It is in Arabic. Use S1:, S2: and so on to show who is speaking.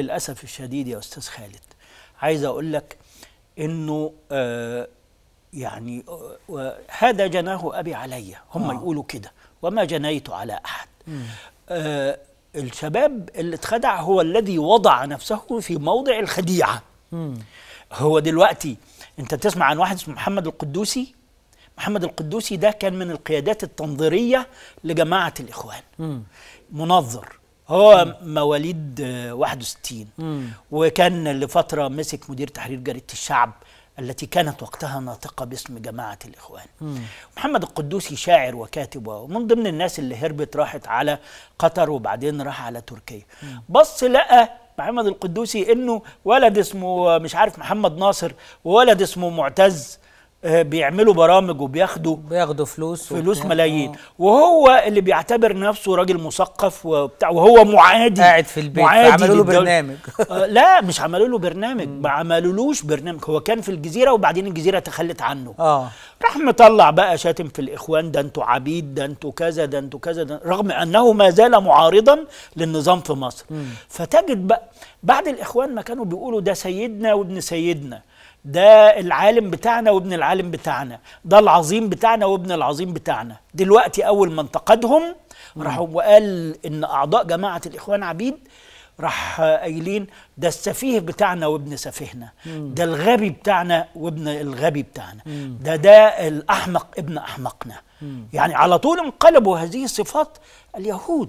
S1: للأسف الشديد يا أستاذ خالد عايز أقول لك أنه آه يعني آه هذا جناه أبي علي هم آه. يقولوا كده وما جنيت على أحد آه الشباب اللي اتخدع هو الذي وضع نفسه في موضع الخديعة م. هو دلوقتي أنت تسمع عن واحد اسمه محمد القدوسي محمد القدوسي ده كان من القيادات التنظيرية لجماعة الإخوان م. منظر هو مواليد 61 آه، مم. وكان لفتره مسك مدير تحرير جريده الشعب التي كانت وقتها ناطقه باسم جماعه الاخوان. مم. محمد القدوسي شاعر وكاتب ومن ضمن الناس اللي هربت راحت على قطر وبعدين راح على تركيا. مم. بص لقى محمد القدوسي انه ولد اسمه مش عارف محمد ناصر وولد اسمه معتز آه، بيعملوا برامج وبياخدوا بياخدوا فلوس فلوس ملايين اه. وهو اللي بيعتبر نفسه راجل مثقف وبتاع وهو معادي قاعد في البيت عملوا له برنامج آه، لا مش عملوا له برنامج ما عملولوش برنامج هو كان في الجزيره وبعدين الجزيره تخلت عنه اه راح مطلع بقى شاتم في الاخوان ده انتوا عبيد ده انتوا كذا ده انتوا كذا ده رغم انه ما زال معارضا للنظام في مصر مم. فتجد بقى بعد الاخوان ما كانوا بيقولوا ده سيدنا وابن سيدنا ده العالم بتاعنا وابن العالم بتاعنا ده العظيم بتاعنا وابن العظيم بتاعنا دلوقتي أول ما انتقدهم راح وقال إن أعضاء جماعة الإخوان عبيد راح قايلين ده السفيه بتاعنا وابن سفيهنا ده الغبي بتاعنا وابن الغبي بتاعنا ده ده الاحمق ابن احمقنا يعني على طول انقلبوا هذه الصفات اليهود